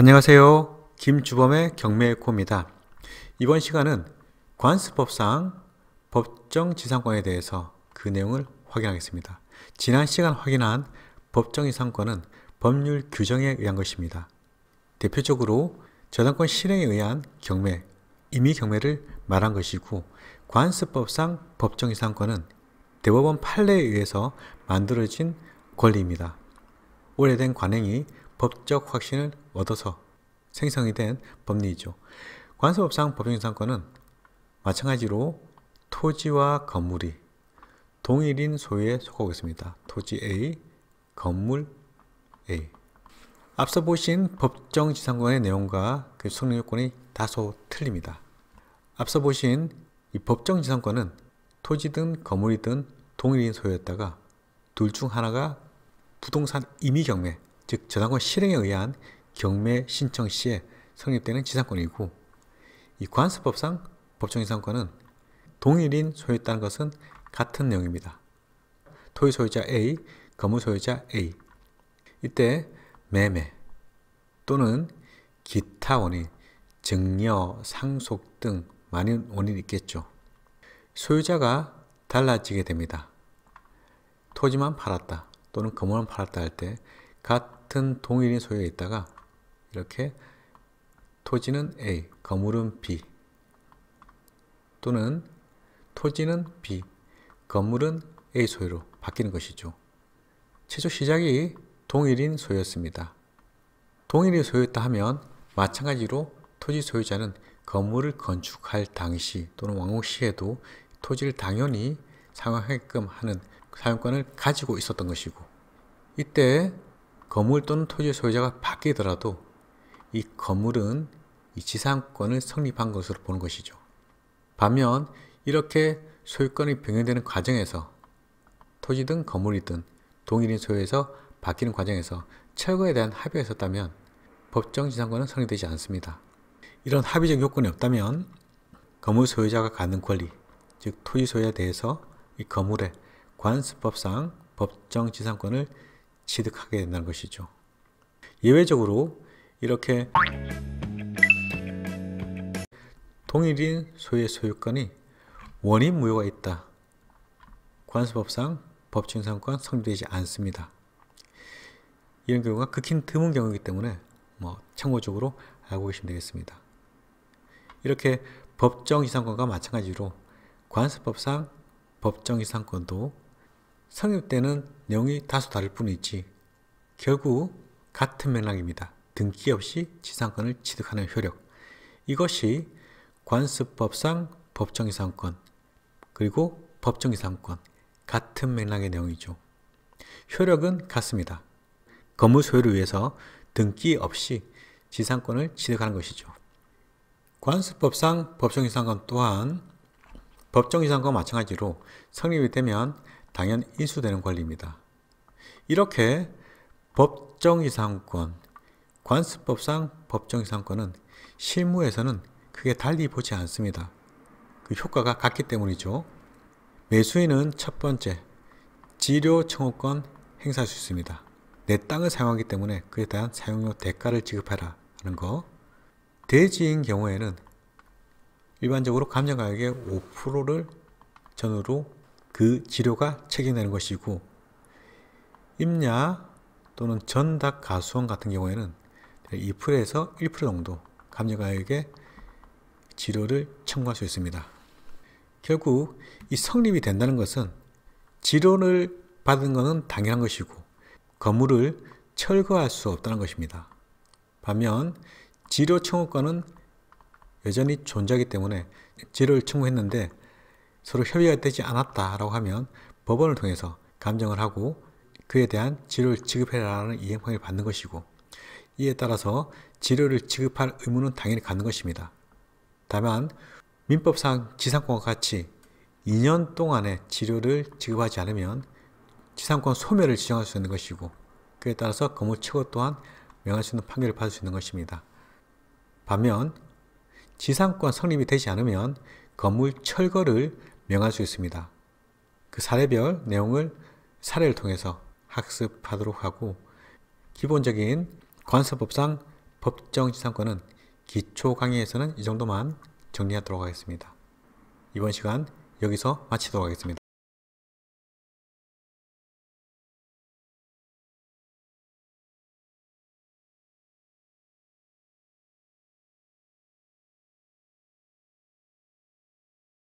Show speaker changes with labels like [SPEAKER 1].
[SPEAKER 1] 안녕하세요. 김주범의 경매코입니다. 이번 시간은 관습법상 법정지상권에 대해서 그 내용을 확인하겠습니다. 지난 시간 확인한 법정지상권은 법률 규정에 의한 것입니다. 대표적으로 저당권 실행에 의한 경매, 임의 경매를 말한 것이고 관습법상 법정지상권은 대법원 판례에 의해서 만들어진 권리입니다. 오래된 관행이 법적 확신을 얻어서 생성이 된 법리이죠. 관세법상 법정유권은 마찬가지로 토지와 건물이 동일인 소유에 속하고 있습니다. 토지 A, 건물 A. 앞서 보신 법정지상권의 내용과 그 성능요건이 다소 틀립니다. 앞서 보신 이 법정지상권은 토지든 건물이든 동일인 소유였다가 둘 중 하나가 부동산 임의 경매, 즉 저당권 실행에 의한 경매 신청 시에 성립되는 지상권이고 이 관습법상 법정지상권은 동일인 소유했다는 것은 같은 내용입니다. 토지 소유자 A, 건물 소유자 A 이때 매매 또는 기타 원인, 증여, 상속 등 많은 원인이 있겠죠. 소유자가 달라지게 됩니다. 토지만 팔았다 또는 건물만 팔았다 할때각 같은 동일인 소유에 있다가 이렇게 토지는 A, 건물은 B 또는 토지는 B, 건물은 A 소유로 바뀌는 것이죠. 최초 시작이 동일인 소유였습니다. 동일인 소유였다 하면 마찬가지로 토지 소유자는 건물을 건축할 당시 또는 완공 시에도 토지를 당연히 사용하게끔 하는 사용권을 가지고 있었던 것이고 이때 건물 또는 토지 소유자가 바뀌더라도 이 건물은 이 지상권을 성립한 것으로 보는 것이죠. 반면 이렇게 소유권이 변경되는 과정에서 토지 든 건물이든 동일인 소유에서 바뀌는 과정에서 철거에 대한 합의가 있었다면 법정 지상권은 성립되지 않습니다. 이런 합의적 요건이 없다면 건물 소유자가 갖는 권리, 즉 토지 소유에 대해서 이 건물의 관습법상 법정 지상권을 취득하게 된다는 것이죠. 예외적으로 이렇게 동일인 소유의 소유권이 원인 무효가 있다. 관수법상 법증상권 성립되지 않습니다. 이런 경우가 극히 드문 경우이기 때문에 뭐 참고적으로 알고 계시면 되겠습니다. 이렇게 법정이상권과 마찬가지로 관습법상 법정이상권도 성립 때는 내용이 다소 다를 뿐이지 결국 같은 맥락입니다. 등기 없이 지상권을 취득하는 효력 이것이 관습법상 법정이상권 그리고 법정이상권 같은 맥락의 내용이죠. 효력은 같습니다. 건물 소유를 위해서 등기 없이 지상권을 취득하는 것이죠. 관습법상 법정이상권 또한 법정이상과 마찬가지로 성립이 되면 당연 인수되는 권리입니다. 이렇게 법정이상권, 관습법상 법정이상권은 실무에서는 크게 달리 보지 않습니다. 그 효과가 같기 때문이죠. 매수인은 첫 번째, 지료 청구권 행사할 수 있습니다. 내 땅을 사용하기 때문에 그에 대한 사용료 대가를 지급하라 하는 거. 대지인 경우에는 일반적으로 감정가액의 5%를 전후로 그 지료가 체결되는 것이고 임야 또는 전닭 가수원 같은 경우에는 2%에서 1% 정도 감정가액의 지료를 청구할 수 있습니다. 결국 이 성립이 된다는 것은 지료를 받은 것은 당연한 것이고 건물을 철거할 수 없다는 것입니다. 반면 지료 청구권은 여전히 존재하기 때문에 지료를 청구했는데 서로 협의가 되지 않았다라고 하면 법원을 통해서 감정을 하고 그에 대한 지료를 지급해라라는 이행판을 받는 것이고 이에 따라서 지료를 지급할 의무는 당연히 갖는 것입니다. 다만 민법상 지상권과 같이 2년 동안의 지료를 지급하지 않으면 지상권 소멸을 지정할 수 있는 것이고 그에 따라서 건물 철거 또한 명할 수 있는 판결을 받을 수 있는 것입니다. 반면 지상권 성립이 되지 않으면 건물 철거를 명할 수 있습니다. 그 사례별 내용을 사례를 통해서 학습하도록 하고 기본적인 관서법상 법정지상권은 기초 강의에서는 이 정도만 정리하도록 하겠습니다. 이번 시간 여기서 마치도록 하겠습니다.